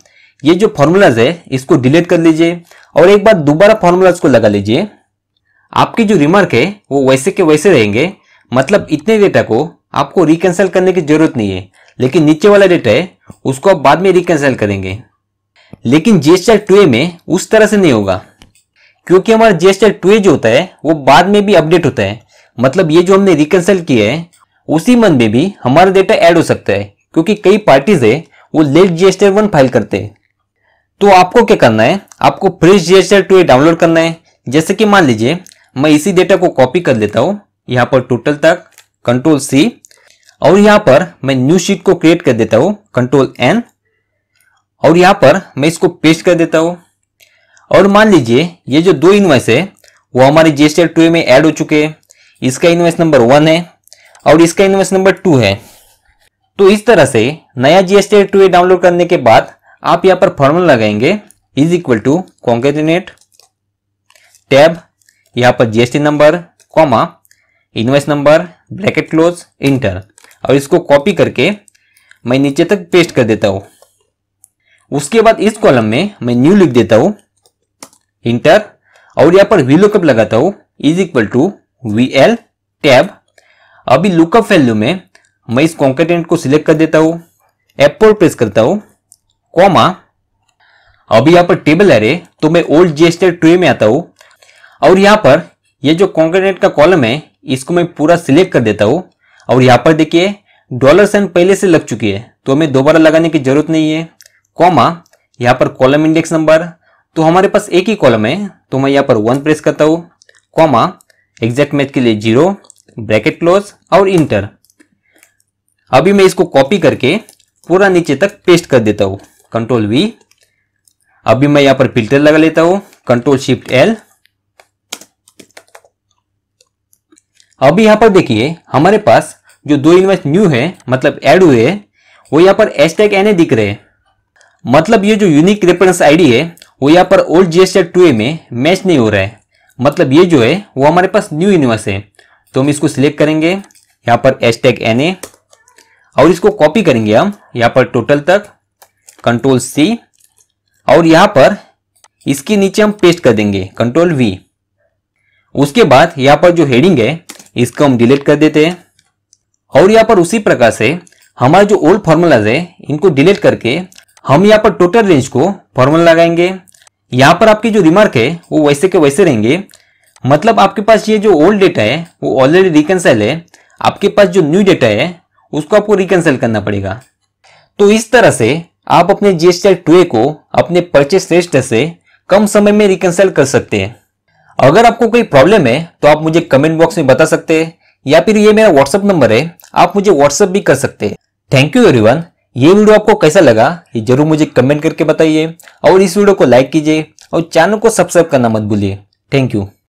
A: ये जो फॉर्मूलाज है इसको डिलीट कर लीजिए और एक बार दोबारा फॉर्मूलाज को लगा लीजिए आपकी जो रिमार्क है वो वैसे के वैसे रहेंगे मतलब इतने डेटा को आपको रिकनसल करने की जरूरत नहीं है लेकिन नीचे वाला डेटा है उसको आप बाद में रिकैंसल करेंगे लेकिन जेस्टर टूए में उस तरह से नहीं होगा क्योंकि हमारा जेस्टर टूए जो होता है वो बाद में भी अपडेट होता है मतलब ये जो हमने रिकनसल किया है उसी मंथ में भी हमारा डेटा ऐड हो सकता है क्योंकि कई पार्टीज है वो लेट जीएसटर वन फाइल करते हैं तो आपको क्या करना है आपको फ्रेश जीएसटर टू डाउनलोड करना है जैसे कि मान लीजिए मैं इसी डेटा को कॉपी कर लेता हूँ यहाँ पर टोटल तक कंट्रोल सी और यहाँ पर मैं न्यू शीट को क्रिएट कर देता हूँ कंट्रोल एन और यहाँ पर मैं इसको पेस्ट कर देता हूँ और मान लीजिए ये जो दो इन्वाइस है वो हमारे जीएसटी टू में ऐड हो चुके हैं इसका इन्वाइस नंबर वन है और इसका इन्वाइस नंबर टू है तो इस तरह से नया जीएसटी टू डाउनलोड करने के बाद आप यहाँ पर फॉर्मूला लगाएंगे is equal to concatenate tab यहाँ पर GST number comma invoice number bracket close enter और इसको कॉपी करके मैं नीचे तक पेस्ट कर देता हूँ उसके बाद इस कॉलम में मैं न्यू लिख देता हूं इंटर और यहां पर वी लुकअप लगाता हूं is equal to V L tab अभी लुकअप वैल्यू में मैं इस कॉन्केटेंट को सिलेक्ट कर देता हूं एप पर प्रेस करता हूं कॉमा अभी यहां पर टेबल रे तो मैं ओल्ड जीएसटी ट्रे में आता हूं और यहां पर ये यह जो कॉन्केटेंट का कॉलम है इसको मैं पूरा सिलेक्ट कर देता हूं और यहां पर देखिए डॉलर साइन पहले से लग चुकी है तो हमें दोबारा लगाने की जरूरत नहीं है कॉमा यहाँ पर कॉलम इंडेक्स नंबर तो हमारे पास एक ही कॉलम है तो मैं यहाँ पर वन प्रेस करता हूँ कॉमा एग्जैक्ट मैच के लिए जीरो ब्रैकेट क्लोज और इंटर अभी मैं इसको कॉपी करके पूरा नीचे तक पेस्ट कर देता हूँ कंट्रोल वी अभी मैं यहाँ पर फिल्टर लगा लेता हूँ कंट्रोल शिफ्ट एल अभी यहाँ पर देखिए हमारे पास जो दो इन्वेस्ट न्यू है मतलब एड हुए है वो यहाँ पर एस टैग एन दिख रहे हैं मतलब ये जो यूनिक रेफरेंस आईडी है वो यहाँ पर ओल्ड जीएसटी टू ए में मैच नहीं हो रहा है मतलब ये जो है वो हमारे पास न्यू यूनिवर्स है तो हम इसको सिलेक्ट करेंगे यहाँ पर एच टैग एन ए और इसको कॉपी करेंगे हम यहाँ पर टोटल तक कंट्रोल सी और यहाँ पर इसके नीचे हम पेस्ट कर देंगे कंट्रोल वी उसके बाद यहाँ पर जो हेडिंग है इसको हम डिलीट कर देते हैं और यहाँ पर उसी प्रकार से हमारे जो ओल्ड फार्मूलाज है इनको डिलीट करके हम यहाँ पर टोटल रेंज को फॉर्मूला लगाएंगे यहाँ पर आपकी जो रिमार्क है वो वैसे के वैसे रहेंगे मतलब आपके पास ये जो ओल्ड डेटा है वो ऑलरेडी रिकनसाइल है आपके पास जो न्यू डेटा है उसको आपको रिकनसाइल करना पड़ेगा तो इस तरह से आप अपने जीएसटी टूए को अपने परचेस रेजिस्टर से कम समय में रिकनसाइल कर सकते हैं अगर आपको कोई प्रॉब्लम है तो आप मुझे कमेंट बॉक्स में बता सकते हैं या फिर ये मेरा व्हाट्सअप नंबर है आप मुझे व्हाट्सअप भी कर सकते हैं थैंक यू एवरीवन ये वीडियो आपको कैसा लगा ये जरूर मुझे कमेंट करके बताइए और इस वीडियो को लाइक कीजिए और चैनल को सब्सक्राइब करना मत भूलिए थैंक यू